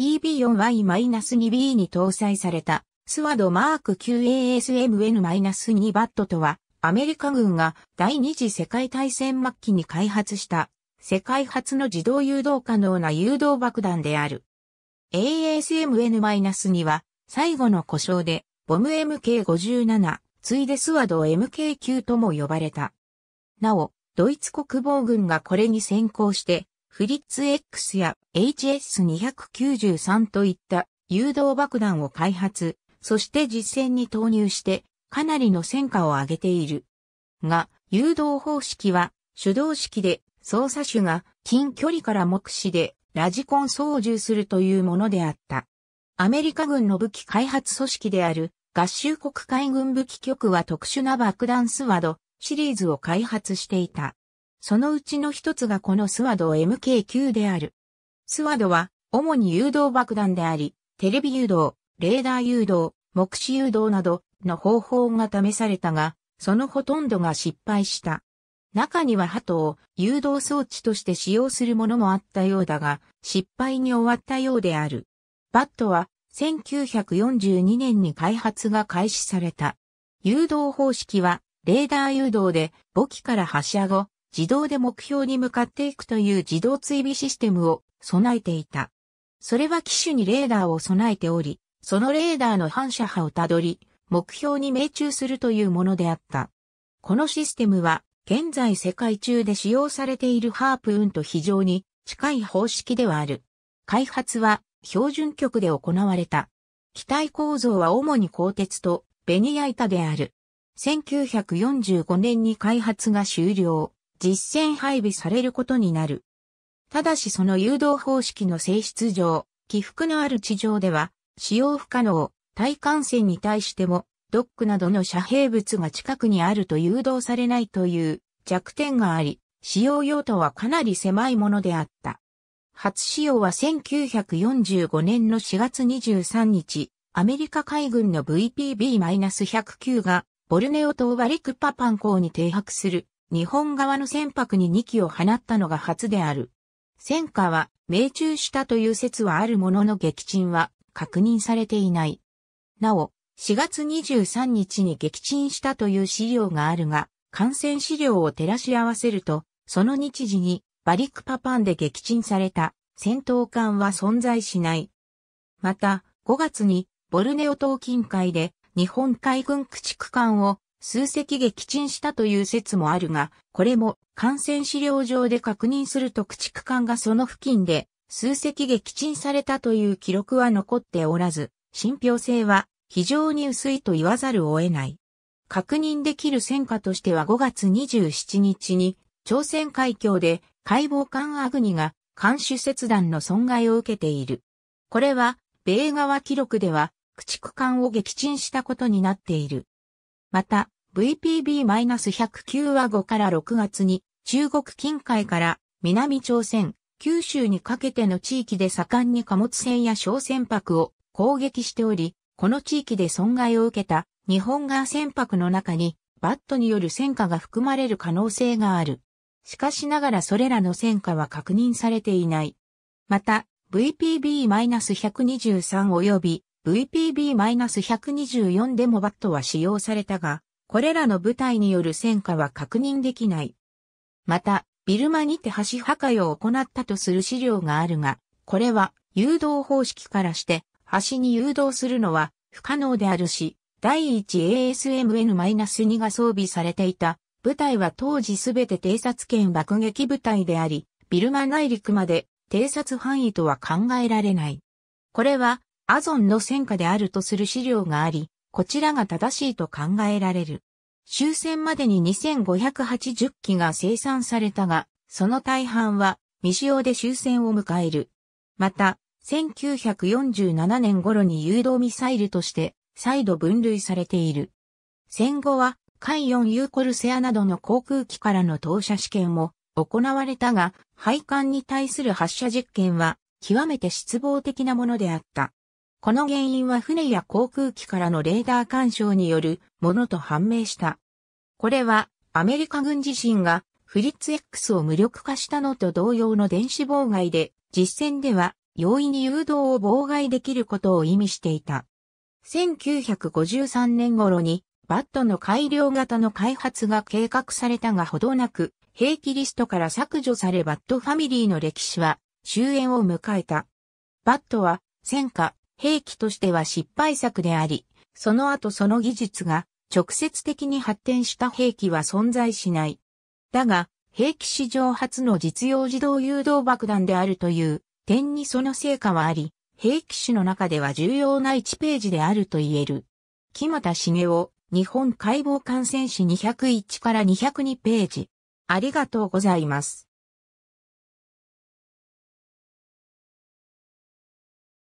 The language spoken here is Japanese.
TB4Y-2B に搭載されたスワドマーク 9ASMN-2 バットとは、アメリカ軍が第二次世界大戦末期に開発した世界初の自動誘導可能な誘導爆弾である。ASMN-2 は最後の故障でボム MK57、ついでスワド MK9 とも呼ばれた。なお、ドイツ国防軍がこれに先行してフリッツ X や HS293 といった誘導爆弾を開発、そして実戦に投入してかなりの戦果を上げている。が、誘導方式は手動式で操作手が近距離から目視でラジコン操縦するというものであった。アメリカ軍の武器開発組織である合衆国海軍武器局は特殊な爆弾スワードシリーズを開発していた。そのうちの一つがこのスワド MK9 である。スワドは、主に誘導爆弾であり、テレビ誘導、レーダー誘導、目視誘導などの方法が試されたが、そのほとんどが失敗した。中にはハトを誘導装置として使用するものもあったようだが、失敗に終わったようである。バットは1942年に開発が開始された。誘導方式はレーダー誘導で母機から発射後、自動で目標に向かっていくという自動追尾システムを備えていた。それは機種にレーダーを備えており、そのレーダーの反射波をたどり、目標に命中するというものであった。このシステムは、現在世界中で使用されているハープーンと非常に近い方式ではある。開発は標準局で行われた。機体構造は主に鋼鉄とベニヤ板である。1945年に開発が終了。実戦配備されることになる。ただしその誘導方式の性質上、起伏のある地上では、使用不可能、対艦船に対しても、ドックなどの遮蔽物が近くにあると誘導されないという弱点があり、使用用途はかなり狭いものであった。初使用は1945年の4月23日、アメリカ海軍の VPB-109 がボルネオ島バリクパパン港に停泊する日本側の船舶に2機を放ったのが初である。戦火は命中したという説はあるものの撃沈は確認されていない。なお、4月23日に撃沈したという資料があるが、感染資料を照らし合わせると、その日時にバリクパパンで撃沈された戦闘艦は存在しない。また、5月にボルネオ島近海で日本海軍駆逐艦を数隻撃沈したという説もあるが、これも感染資料上で確認すると駆逐艦がその付近で数隻撃沈されたという記録は残っておらず、信憑性は非常に薄いと言わざるを得ない。確認できる戦果としては5月27日に朝鮮海峡で解剖艦アグニが艦首切断の損害を受けている。これは米側記録では駆逐艦を撃沈したことになっている。また、VPB-109 は5から6月に中国近海から南朝鮮、九州にかけての地域で盛んに貨物船や小船舶を攻撃しており、この地域で損害を受けた日本側船舶の中にバットによる戦火が含まれる可能性がある。しかしながらそれらの戦火は確認されていない。また、VPB-123 及び VPB-124 デモバットは使用されたが、これらの部隊による戦果は確認できない。また、ビルマにて橋破壊を行ったとする資料があるが、これは誘導方式からして橋に誘導するのは不可能であるし、第 1ASMN-2 が装備されていた部隊は当時すべて偵察圏爆撃部隊であり、ビルマ内陸まで偵察範囲とは考えられない。これはアゾンの戦果であるとする資料があり、こちらが正しいと考えられる。終戦までに2580機が生産されたが、その大半は未使用で終戦を迎える。また、1947年頃に誘導ミサイルとして再度分類されている。戦後は、海ユーコルセアなどの航空機からの投射試験も行われたが、配管に対する発射実験は極めて失望的なものであった。この原因は船や航空機からのレーダー干渉によるものと判明した。これはアメリカ軍自身がフリッツ X を無力化したのと同様の電子妨害で実戦では容易に誘導を妨害できることを意味していた。1953年頃にバットの改良型の開発が計画されたがほどなく、兵器リストから削除されバットファミリーの歴史は終焉を迎えた。バットは戦火、兵器としては失敗作であり、その後その技術が直接的に発展した兵器は存在しない。だが、兵器史上初の実用自動誘導爆弾であるという点にその成果はあり、兵器史の中では重要な1ページであると言える。木又茂雄、日本解剖感染史201から202ページ。ありがとうございます。